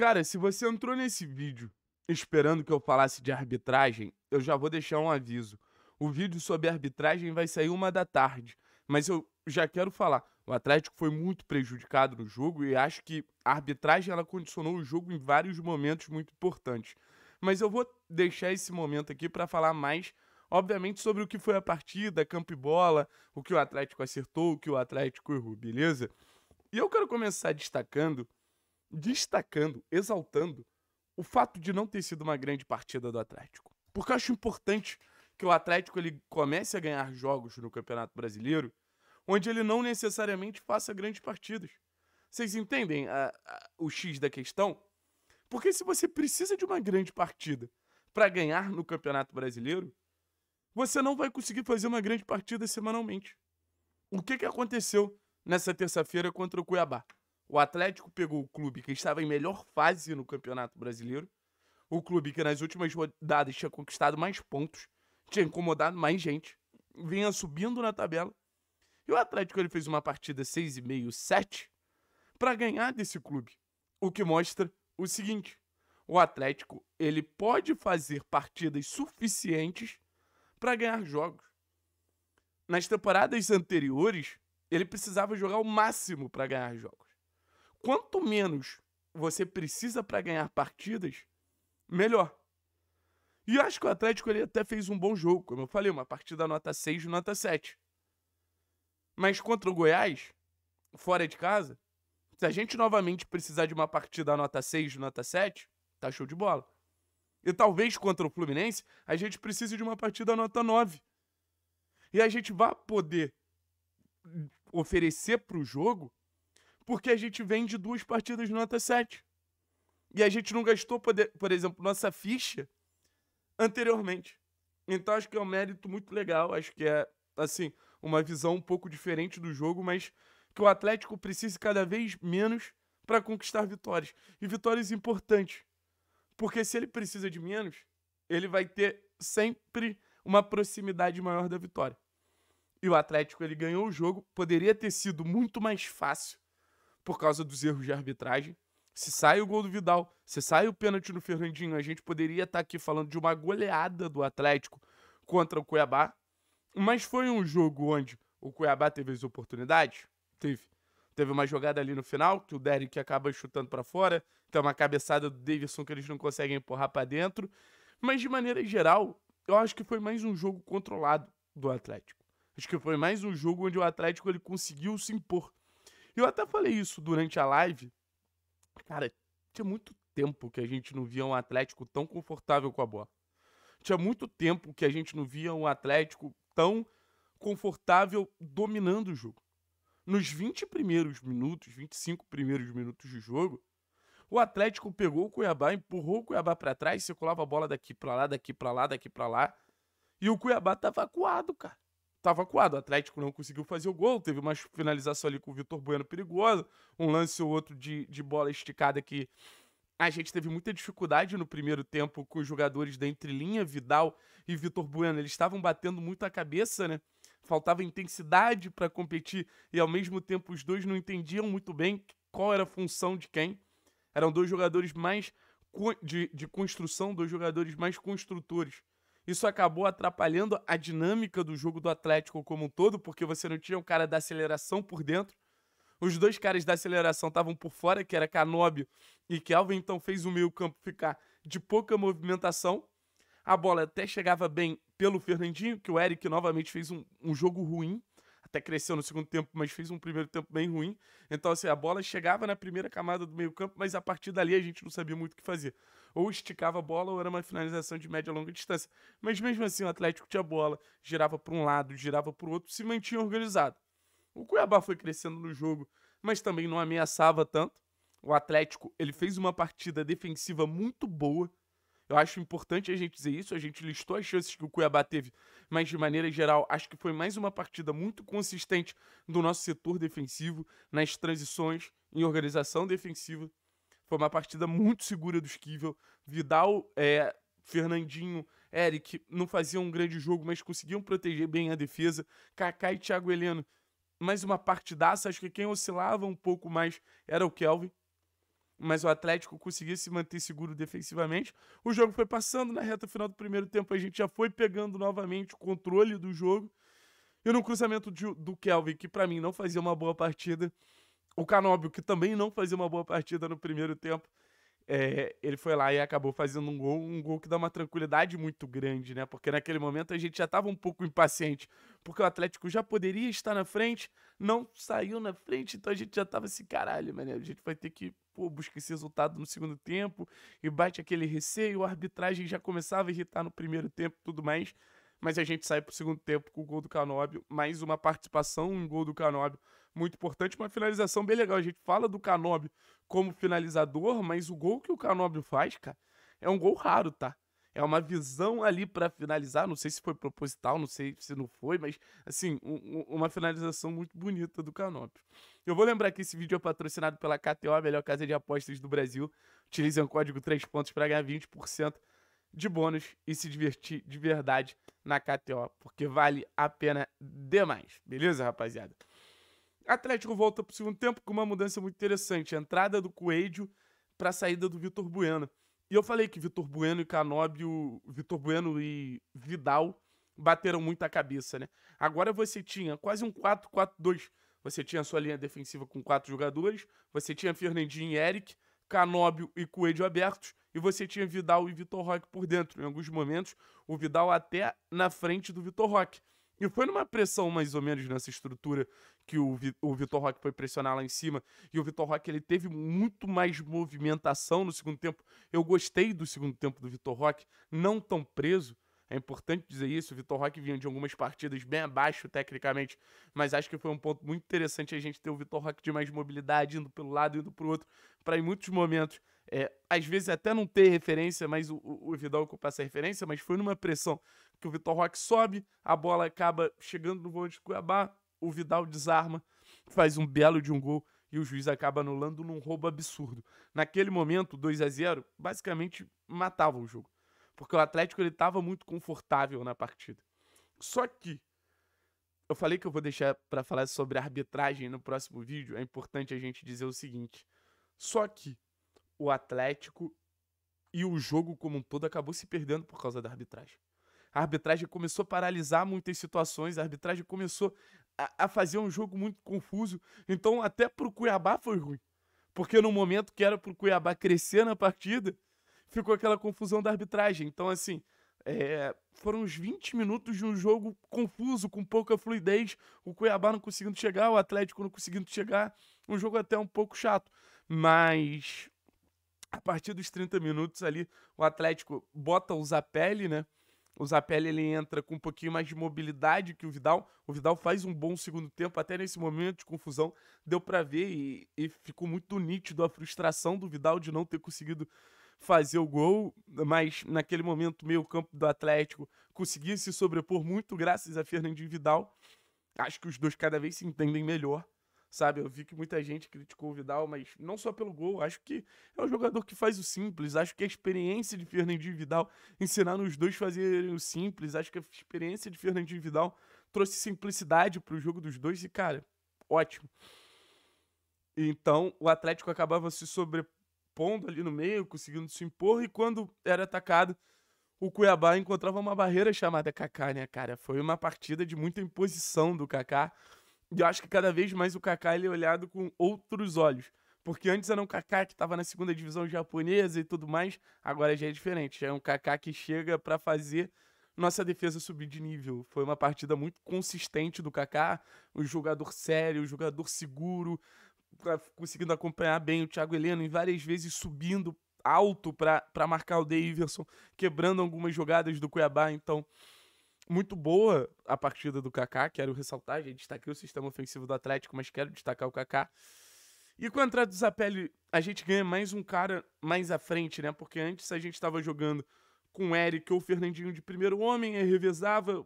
Cara, se você entrou nesse vídeo esperando que eu falasse de arbitragem, eu já vou deixar um aviso. O vídeo sobre arbitragem vai sair uma da tarde, mas eu já quero falar. O Atlético foi muito prejudicado no jogo e acho que a arbitragem ela condicionou o jogo em vários momentos muito importantes. Mas eu vou deixar esse momento aqui para falar mais, obviamente, sobre o que foi a partida, campo e bola, o que o Atlético acertou, o que o Atlético errou, beleza? E eu quero começar destacando destacando, exaltando o fato de não ter sido uma grande partida do Atlético. Porque eu acho importante que o Atlético ele comece a ganhar jogos no Campeonato Brasileiro, onde ele não necessariamente faça grandes partidas. Vocês entendem a, a, o X da questão? Porque se você precisa de uma grande partida para ganhar no Campeonato Brasileiro, você não vai conseguir fazer uma grande partida semanalmente. O que, que aconteceu nessa terça-feira contra o Cuiabá? O Atlético pegou o clube que estava em melhor fase no Campeonato Brasileiro, o clube que nas últimas rodadas tinha conquistado mais pontos, tinha incomodado mais gente, vinha subindo na tabela. E o Atlético ele fez uma partida 6,5, 7 para ganhar desse clube. O que mostra o seguinte: o Atlético ele pode fazer partidas suficientes para ganhar jogos. Nas temporadas anteriores, ele precisava jogar o máximo para ganhar jogos quanto menos você precisa para ganhar partidas, melhor. E eu acho que o Atlético ele até fez um bom jogo, como eu falei, uma partida nota 6, nota 7. Mas contra o Goiás, fora de casa, se a gente novamente precisar de uma partida nota 6, nota 7, tá show de bola. E talvez contra o Fluminense, a gente precise de uma partida nota 9. E a gente vai poder oferecer para o jogo porque a gente vem de duas partidas de nota 7. E a gente não gastou, poder, por exemplo, nossa ficha anteriormente. Então acho que é um mérito muito legal, acho que é, assim, uma visão um pouco diferente do jogo, mas que o Atlético precise cada vez menos para conquistar vitórias. E vitórias importantes. Porque se ele precisa de menos, ele vai ter sempre uma proximidade maior da vitória. E o Atlético ele ganhou o jogo, poderia ter sido muito mais fácil por causa dos erros de arbitragem. Se sai o gol do Vidal, se sai o pênalti no Fernandinho, a gente poderia estar tá aqui falando de uma goleada do Atlético contra o Cuiabá. Mas foi um jogo onde o Cuiabá teve as oportunidades? Teve. Teve uma jogada ali no final, que o Derek acaba chutando para fora. Tem uma cabeçada do Davidson que eles não conseguem empurrar para dentro. Mas de maneira geral, eu acho que foi mais um jogo controlado do Atlético. Acho que foi mais um jogo onde o Atlético ele conseguiu se impor. Eu até falei isso durante a live. Cara, tinha muito tempo que a gente não via um Atlético tão confortável com a bola. Tinha muito tempo que a gente não via um Atlético tão confortável dominando o jogo. Nos 20 primeiros minutos, 25 primeiros minutos de jogo, o Atlético pegou o Cuiabá, empurrou o Cuiabá para trás, circulava a bola daqui para lá, daqui para lá, daqui para lá. E o Cuiabá tava acuado, cara tava coado. O Atlético não conseguiu fazer o gol, teve uma finalização ali com o Vitor Bueno perigosa, um lance ou outro de, de bola esticada que a gente teve muita dificuldade no primeiro tempo com os jogadores da entrelinha, Vidal e Vitor Bueno. Eles estavam batendo muito a cabeça, né? Faltava intensidade para competir e ao mesmo tempo os dois não entendiam muito bem qual era a função de quem. Eram dois jogadores mais de, de construção, dois jogadores mais construtores. Isso acabou atrapalhando a dinâmica do jogo do Atlético como um todo, porque você não tinha um cara da aceleração por dentro. Os dois caras da aceleração estavam por fora, que era Canóbio e Kelvin, então fez o meio-campo ficar de pouca movimentação. A bola até chegava bem pelo Fernandinho, que o Eric novamente fez um, um jogo ruim até cresceu no segundo tempo, mas fez um primeiro tempo bem ruim. Então, assim, a bola chegava na primeira camada do meio-campo, mas a partir dali a gente não sabia muito o que fazer. Ou esticava a bola ou era uma finalização de média longa distância. Mas mesmo assim, o Atlético tinha bola, girava para um lado, girava para o outro, se mantinha organizado. O Cuiabá foi crescendo no jogo, mas também não ameaçava tanto. O Atlético, ele fez uma partida defensiva muito boa eu acho importante a gente dizer isso. A gente listou as chances que o Cuiabá teve, mas de maneira geral, acho que foi mais uma partida muito consistente do nosso setor defensivo, nas transições, em organização defensiva. Foi uma partida muito segura do Esquivel. Vidal, é, Fernandinho, Eric não faziam um grande jogo, mas conseguiam proteger bem a defesa. Kaká e Thiago Heleno, mais uma partidaça. Acho que quem oscilava um pouco mais era o Kelvin mas o Atlético conseguia se manter seguro defensivamente. O jogo foi passando na reta final do primeiro tempo, a gente já foi pegando novamente o controle do jogo. E no cruzamento de, do Kelvin, que para mim não fazia uma boa partida, o Canóbio, que também não fazia uma boa partida no primeiro tempo, é, ele foi lá e acabou fazendo um gol, um gol que dá uma tranquilidade muito grande, né? Porque naquele momento a gente já estava um pouco impaciente, porque o Atlético já poderia estar na frente, não saiu na frente, então a gente já estava assim, caralho, mané. a gente vai ter que pô, busca esse resultado no segundo tempo e bate aquele receio, a arbitragem já começava a irritar no primeiro tempo e tudo mais. Mas a gente sai pro segundo tempo com o gol do Canóbio, mais uma participação, um gol do Canóbio muito importante, uma finalização bem legal. A gente fala do Canóbio como finalizador, mas o gol que o Canóbio faz, cara, é um gol raro, tá? É uma visão ali para finalizar. Não sei se foi proposital, não sei se não foi, mas assim, um, uma finalização muito bonita do Canopio. Eu vou lembrar que esse vídeo é patrocinado pela KTO, a melhor casa de apostas do Brasil. Utilizem o código 3 pontos para ganhar 20% de bônus e se divertir de verdade na KTO, porque vale a pena demais. Beleza, rapaziada? Atlético volta para o segundo tempo com uma mudança muito interessante. A entrada do Coelho para a saída do Vitor Bueno. E eu falei que Vitor Bueno e Canóbio, Vitor Bueno e Vidal bateram muito a cabeça, né? Agora você tinha quase um 4-4-2. Você tinha sua linha defensiva com quatro jogadores, você tinha Fernandinho e Eric, Canóbio e Coelho abertos, e você tinha Vidal e Vitor Roque por dentro. Em alguns momentos, o Vidal até na frente do Vitor Roque. E foi numa pressão mais ou menos nessa estrutura que o, Vi o Vitor Roque foi pressionar lá em cima. E o Vitor Roque ele teve muito mais movimentação no segundo tempo. Eu gostei do segundo tempo do Vitor Roque, não tão preso. É importante dizer isso. O Vitor Roque vinha de algumas partidas bem abaixo tecnicamente, mas acho que foi um ponto muito interessante a gente ter o Vitor Roque de mais mobilidade, indo pelo lado, indo para o outro, para em muitos momentos, é, às vezes até não ter referência, mas o, o, o Vidal ocupar essa referência. Mas foi numa pressão que o Vitor Roque sobe, a bola acaba chegando no voo de Cuiabá, o Vidal desarma, faz um belo de um gol e o juiz acaba anulando num roubo absurdo. Naquele momento, 2 a 0 basicamente matava o jogo, porque o Atlético ele estava muito confortável na partida. Só que eu falei que eu vou deixar para falar sobre arbitragem no próximo vídeo, é importante a gente dizer o seguinte. Só que o Atlético e o jogo como um todo acabou se perdendo por causa da arbitragem. A arbitragem começou a paralisar muitas situações, a arbitragem começou a, a fazer um jogo muito confuso. Então, até pro Cuiabá foi ruim. Porque no momento que era pro Cuiabá crescer na partida, ficou aquela confusão da arbitragem. Então, assim, é, foram uns 20 minutos de um jogo confuso, com pouca fluidez, o Cuiabá não conseguindo chegar, o Atlético não conseguindo chegar, um jogo até um pouco chato, mas a partir dos 30 minutos ali, o Atlético bota usar pele, né? O Zapelli ele entra com um pouquinho mais de mobilidade que o Vidal. O Vidal faz um bom segundo tempo, até nesse momento de confusão deu para ver e, e, ficou muito nítido a frustração do Vidal de não ter conseguido fazer o gol, mas naquele momento meio campo do Atlético conseguia se sobrepor muito graças a Fernandinho Vidal. Acho que os dois cada vez se entendem melhor sabe? Eu vi que muita gente criticou o Vidal, mas não só pelo gol, acho que é um jogador que faz o simples, acho que a experiência de Fernandinho e Vidal ensinaram os dois a fazerem o simples, acho que a experiência de Fernandinho e Vidal trouxe simplicidade para o jogo dos dois e, cara, ótimo. Então, o Atlético acabava se sobrepondo ali no meio, conseguindo se impor, e quando era atacado, o Cuiabá encontrava uma barreira chamada Kaká, né, cara? Foi uma partida de muita imposição do Kaká. E eu acho que cada vez mais o Kaká ele é olhado com outros olhos. Porque antes era um Kaká que estava na segunda divisão japonesa e tudo mais, agora já é diferente. Já é um Kaká que chega para fazer nossa defesa subir de nível. Foi uma partida muito consistente do Kaká, um jogador sério, um jogador seguro, conseguindo acompanhar bem o Thiago Heleno e várias vezes subindo alto para marcar o Davidson, quebrando algumas jogadas do Cuiabá. Então, muito boa a partida do Kaká, quero ressaltar, já tá destaquei o sistema ofensivo do Atlético, mas quero destacar o Kaká. E com a entrada do Zapelli, a gente ganha mais um cara mais à frente, né? Porque antes a gente estava jogando com o Eric ou o Fernandinho de primeiro homem, e revezava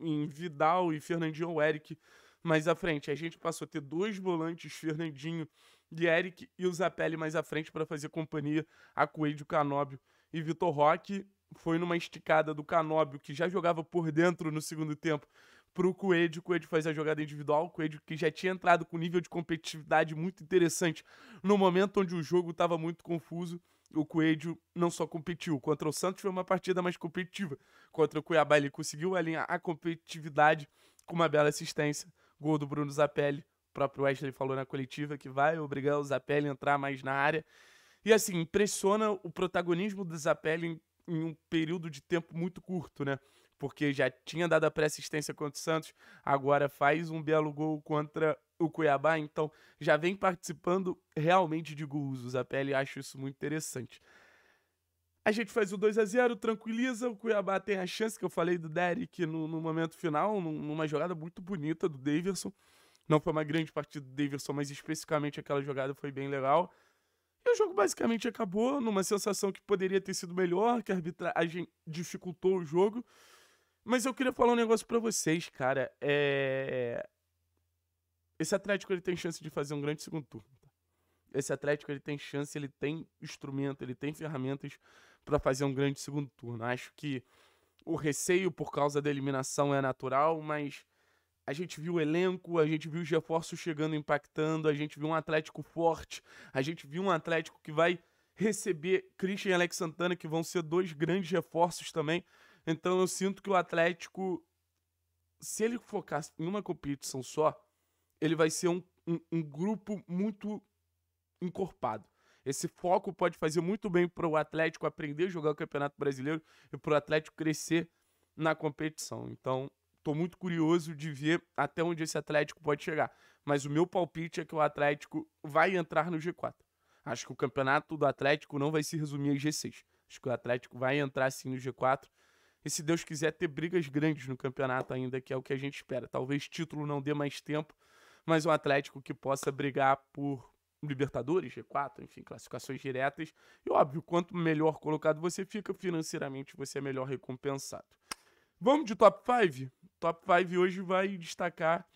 em Vidal e Fernandinho ou Eric mais à frente. A gente passou a ter dois volantes, Fernandinho e Eric, e o Zapelli mais à frente para fazer companhia a Coelho, Canóbio e Vitor Roque foi numa esticada do Canóbio, que já jogava por dentro no segundo tempo, pro Coelho. O Coelho faz a jogada individual. O Coelho que já tinha entrado com nível de competitividade muito interessante no momento onde o jogo estava muito confuso. O Coelho não só competiu. Contra o Santos foi uma partida mais competitiva. Contra o Cuiabá ele conseguiu alinhar a competitividade com uma bela assistência. Gol do Bruno Zapelli. O próprio Wesley falou na coletiva que vai obrigar o Zapelli a entrar mais na área. E assim, impressiona o protagonismo do Zapelli em um período de tempo muito curto, né? Porque já tinha dado a pré-assistência contra o Santos, agora faz um belo gol contra o Cuiabá, então já vem participando realmente de gols. O Zapelli acho isso muito interessante. A gente faz o 2 a 0 tranquiliza, o Cuiabá tem a chance que eu falei do Derek no, no momento final, numa jogada muito bonita do Davidson. Não foi uma grande partida do Davidson, mas especificamente aquela jogada foi bem legal. E o jogo basicamente acabou numa sensação que poderia ter sido melhor, que a arbitragem dificultou o jogo. Mas eu queria falar um negócio para vocês, cara. É... Esse Atlético ele tem chance de fazer um grande segundo turno. Tá? Esse Atlético ele tem chance, ele tem instrumento, ele tem ferramentas para fazer um grande segundo turno. Acho que o receio por causa da eliminação é natural, mas a gente viu o elenco, a gente viu os reforços chegando impactando, a gente viu um Atlético forte, a gente viu um Atlético que vai receber Christian e Alex Santana, que vão ser dois grandes reforços também. Então eu sinto que o Atlético, se ele focar em uma competição só, ele vai ser um, um, um grupo muito encorpado. Esse foco pode fazer muito bem para o Atlético aprender a jogar o Campeonato Brasileiro e para o Atlético crescer na competição. Então, Tô muito curioso de ver até onde esse Atlético pode chegar. Mas o meu palpite é que o Atlético vai entrar no G4. Acho que o campeonato do Atlético não vai se resumir em G6. Acho que o Atlético vai entrar sim no G4. E se Deus quiser ter brigas grandes no campeonato ainda, que é o que a gente espera. Talvez título não dê mais tempo, mas um Atlético que possa brigar por Libertadores, G4, enfim, classificações diretas. E óbvio, quanto melhor colocado você fica, financeiramente você é melhor recompensado. Vamos de top 5? Top 5 hoje vai destacar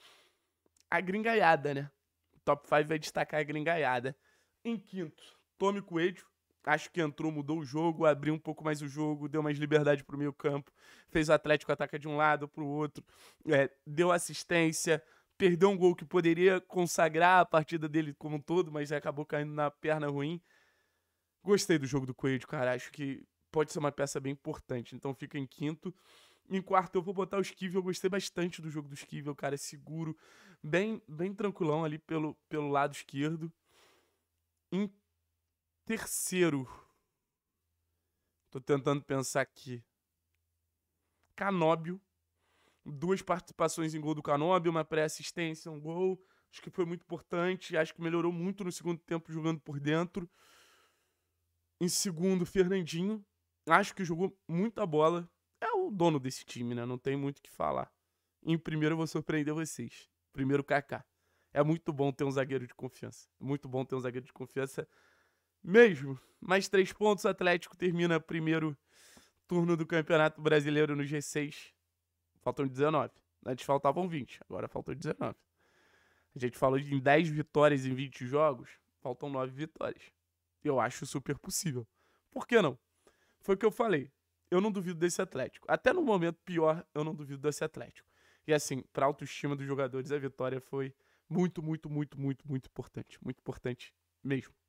a gringaiada, né? O top 5 vai destacar a gringaiada. Em quinto, Tommy Coelho. Acho que entrou, mudou o jogo, abriu um pouco mais o jogo, deu mais liberdade pro meio campo, fez o Atlético atacar de um lado pro outro, é, deu assistência, perdeu um gol que poderia consagrar a partida dele como um todo, mas acabou caindo na perna ruim. Gostei do jogo do Coelho, cara. Acho que pode ser uma peça bem importante. Então fica em quinto. Em quarto, eu vou botar o Skivel. Eu gostei bastante do jogo do o cara. É seguro, bem, bem tranquilão ali pelo, pelo lado esquerdo. Em terceiro, tô tentando pensar aqui. Canóbio. Duas participações em gol do Canóbio, uma pré-assistência, um gol. Acho que foi muito importante. Acho que melhorou muito no segundo tempo jogando por dentro. Em segundo, Fernandinho. Acho que jogou muita bola o dono desse time, né? Não tem muito o que falar. Em primeiro eu vou surpreender vocês. Primeiro Kaká. É muito bom ter um zagueiro de confiança. É muito bom ter um zagueiro de confiança mesmo. Mais três pontos, o Atlético termina primeiro turno do Campeonato Brasileiro no G6. Faltam 19. Antes faltavam 20, agora faltam 19. A gente falou de 10 vitórias em 20 jogos, faltam 9 vitórias. Eu acho super possível. Por que não? Foi o que eu falei eu não duvido desse Atlético. Até no momento pior, eu não duvido desse Atlético. E assim, para a autoestima dos jogadores, a vitória foi muito, muito, muito, muito, muito importante. Muito importante mesmo.